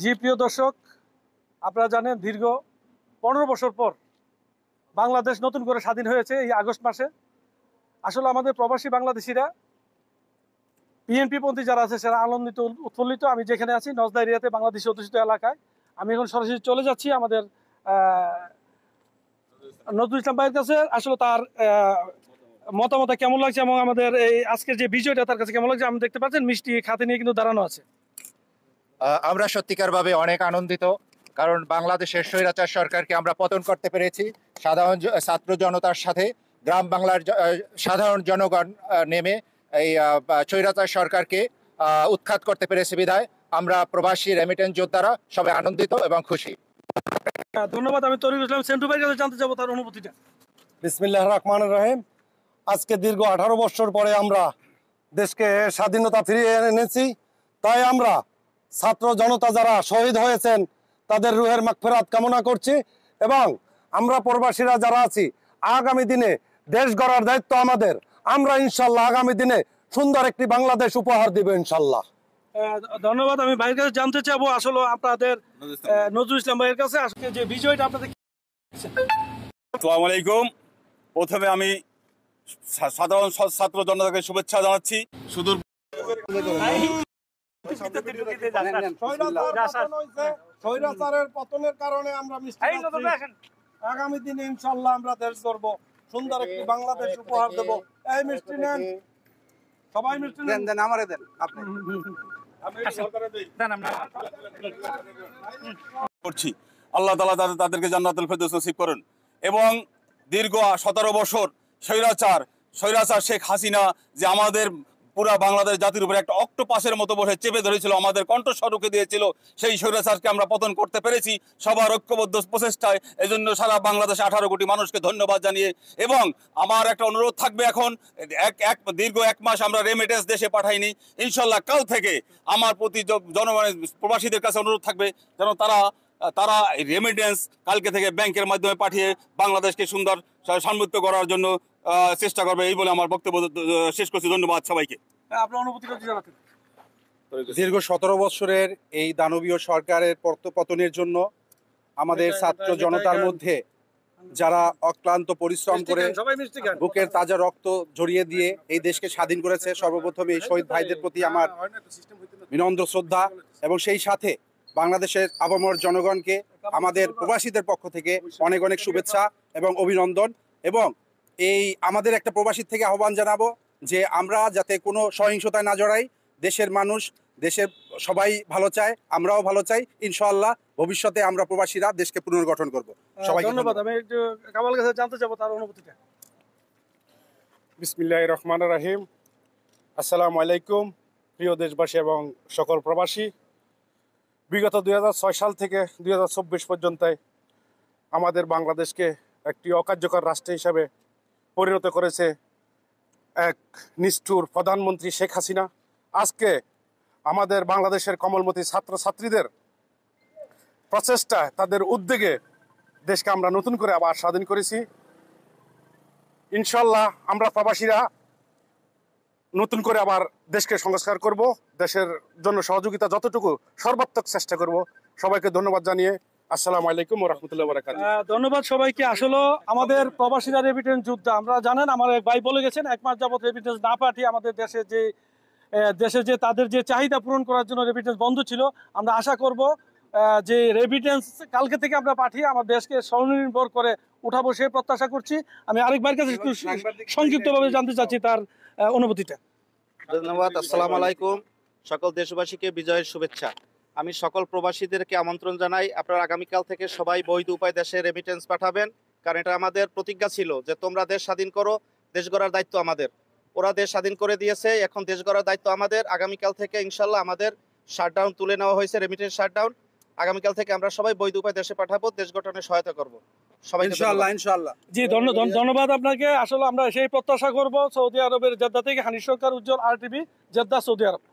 জি প্রিয় দর্শক আপনারা জানেন দীর্ঘ পনেরো বছর পর বাংলাদেশ নতুন করে স্বাধীন হয়েছে এই আগস্ট মাসে আসলে আমাদের প্রবাসী বাংলাদেশিরা পন্থী যারা আছে সেরা আনন্দিত উৎফুল্লিত আমি যেখানে আছি নজদা এরিয়াতে বাংলাদেশি অধ্যুষিত এলাকায় আমি এখন সরাসরি চলে যাচ্ছি আমাদের নজরুল ইসলাম ভাইয়ের কাছে আসলে তার মতামত কেমন লাগছে এবং আমাদের এই আজকের যে বিজয়টা তার কাছে কেমন লাগছে আমি দেখতে পাচ্ছেন মিষ্টি খাতে নিয়ে কিন্তু দাঁড়ানো আছে আমরা সত্যিকারভাবে অনেক আনন্দিত কারণ বাংলাদেশের স্বৈরাচার সরকারকে আমরা পতন করতে পেরেছি সাধারণ ছাত্র জনতার সাথে গ্রাম বাংলার সাধারণ জনগণ নেমে এই স্বৈরাচার সরকারকে উৎখাত করতে পেরেছি বিধায় আমরা প্রবাসী রেমিটেন্স যোদ্ধারা সবাই আনন্দিত এবং খুশি হ্যাঁ, ধন্যবাদ আমি তরিক ইসলাম সেন্টু ভাইয়ের কাছে জানতে চাবো তার অনুভূতিটা বিসমিল্লাহ রহমান রহিম আজকে দীর্ঘ আঠারো বছর পরে আমরা দেশকে স্বাধীনতা ফিরিয়ে এনেছি তাই আমরা ছাত্র জনতা যারা শহীদ হয়েছেন তাদের রুহের মাগফেরাত কামনা করছি এবং আমরা প্রবাসীরা যারা আছি আগামী দিনে দেশ গড়ার দায়িত্ব আমাদের আমরা ইনশাল্লাহ আগামী দিনে সুন্দর একটি বাংলাদেশ উপহার দিব ইনশাল্লাহ ধন্যবাদ আমি ভাইয়ের কাছে জানতে চাবো আসলে আপনাদের নজরুল ইসলাম ভাইয়ের কাছে আজকে যে বিজয়টা আপনাদের আসসালামু আলাইকুম প্রথমে আমি সাধারণ ছাত্র জনতাকে শুভেচ্ছা জানাচ্ছি সুদূর আগামী দিনে ইনশাল্লাহ আমরা দেশ সুন্দর একটি বাংলাদেশ উপহার এই মিষ্টি নেন সবাই মিষ্টি নেন দেন দেন করছি আল্লাহ তালা তাদের তাদেরকে জান্নাতুল ফেরদৌস নসিব করেন এবং দীর্ঘ সতেরো বছর স্বৈরাচার স্বৈরাচার শেখ হাসিনা যে আমাদের পুরা বাংলাদেশ জাতির উপরে একটা অক্টোপাসের মতো বসে চেপে ধরেছিল আমাদের কণ্ঠস্বরকে দিয়েছিল সেই স্বৈরাচারকে আমরা পতন করতে পেরেছি সবার ঐক্যবদ্ধ প্রচেষ্টায় এজন্য সারা বাংলাদেশ আঠারো কোটি মানুষকে ধন্যবাদ জানিয়ে এবং আমার একটা অনুরোধ থাকবে এখন এক এক দীর্ঘ এক মাস আমরা রেমিটেন্স দেশে পাঠাইনি ইনশাল্লাহ কাল থেকে আমার প্রতি জনগণের প্রবাসীদের কাছে অনুরোধ থাকবে যেন তারা তারা রেমিটেন্স কালকে থেকে ব্যাংকের মাধ্যমে পাঠিয়ে বাংলাদেশকে সুন্দর সান্মুক্ত করার জন্য চেষ্টা করবে এই বলে আমার বক্তব্য শেষ করছি ধন্যবাদ সবাইকে হ্যাঁ, দীর্ঘ সতেরো বছরের এই দানবীয় সরকারের পতনের জন্য আমাদের ছাত্র জনতার মধ্যে যারা অক্লান্ত পরিশ্রম করে বুকের তাজা রক্ত জড়িয়ে দিয়ে এই দেশকে স্বাধীন করেছে সর্বপ্রথম এই শহীদ ভাইদের প্রতি আমার বিনন্দ্র শ্রদ্ধা এবং সেই সাথে বাংলাদেশের আবমর জনগণকে আমাদের প্রবাসীদের পক্ষ থেকে অনেক অনেক শুভেচ্ছা এবং অভিনন্দন এবং এই আমাদের একটা প্রবাসীর থেকে আহ্বান জানাবো যে আমরা যাতে কোনো সহিংসতায় না জড়াই দেশের মানুষ দেশের সবাই ভালো চায় আমরাও ভালো চাই ইনশাল্লাহ ভবিষ্যতে আমরা প্রবাসীরা দেশকে পুনর্গঠন করব সবাই ধন্যবাদ আমি কামাল কাছে জানতে চাবো তার অনুভূতিটা বিসমিল্লাহ রহমান রাহিম আসসালামু আলাইকুম প্রিয় দেশবাসী এবং সকল প্রবাসী বিগত দুই সাল থেকে দুই পর্যন্ত আমাদের বাংলাদেশকে একটি অকার্যকর রাষ্ট্র হিসাবে পরিণত করেছে এক নিষ্ঠুর প্রধানমন্ত্রী শেখ হাসিনা আজকে আমাদের বাংলাদেশের কমলমতি ছাত্রছাত্রীদের প্রচেষ্টায় তাদের উদ্যোগে দেশকে আমরা নতুন করে আবার স্বাধীন করেছি ইনশাল্লাহ আমরা প্রবাসীরা নতুন করে আবার দেশকে সংস্কার করব দেশের জন্য সহযোগিতা যতটুকু সর্বাত্মক চেষ্টা করব সবাইকে ধন্যবাদ জানিয়ে আসসালামু আলাইকুম ধন্যবাদ সবাইকে আসলে আমাদের প্রবাসীরা জানেন আমার এক ভাই বলে গেছেন এক মাস যাবত না পাঠিয়ে আমাদের যে যে তাদের যে চাহিদা পূরণ করার জন্য বন্ধ ছিল আমরা আশা যে কালকে থেকে আমরা পাঠিয়ে আমার দেশকে স্বনির্ভর করে উঠাবো সে প্রত্যাশা করছি আমি আরেকবার কাছে ভাবে জানতে চাচ্ছি তার অনুভূতিটা ধন্যবাদ আসসালাম আলাইকুম সকল দেশবাসীকে বিজয়ের শুভেচ্ছা আমি সকল প্রবাসীদেরকে আমন্ত্রণ জানাই আপনারা আগামীকাল থেকে সবাই বৈধ উপায় দেশে রেমিটেন্স পাঠাবেন কারণ এটা আমাদের প্রতিজ্ঞা ছিল যে তোমরা দেশ স্বাধীন করো দেশ গড়ার দায়িত্ব আমাদের ওরা দেশ স্বাধীন করে দিয়েছে এখন দেশ গড়ার দায়িত্ব আমাদের আগামীকাল থেকে ইনশাল্লাহ আমাদের শাটডাউন তুলে নেওয়া হয়েছে রেমিটেন্স শাটডাউন আগামীকাল থেকে আমরা সবাই বৈধ উপায় দেশে পাঠাবো দেশ গঠনে সহায়তা করব ধন্যবাদ আপনাকে আসলে আমরা সেই প্রত্যাশা করবো সৌদি আরবের জেদ্দা থেকে হানিস সরকার উজ্জ্বল আর টিভি জেদ্দা সৌদি আরব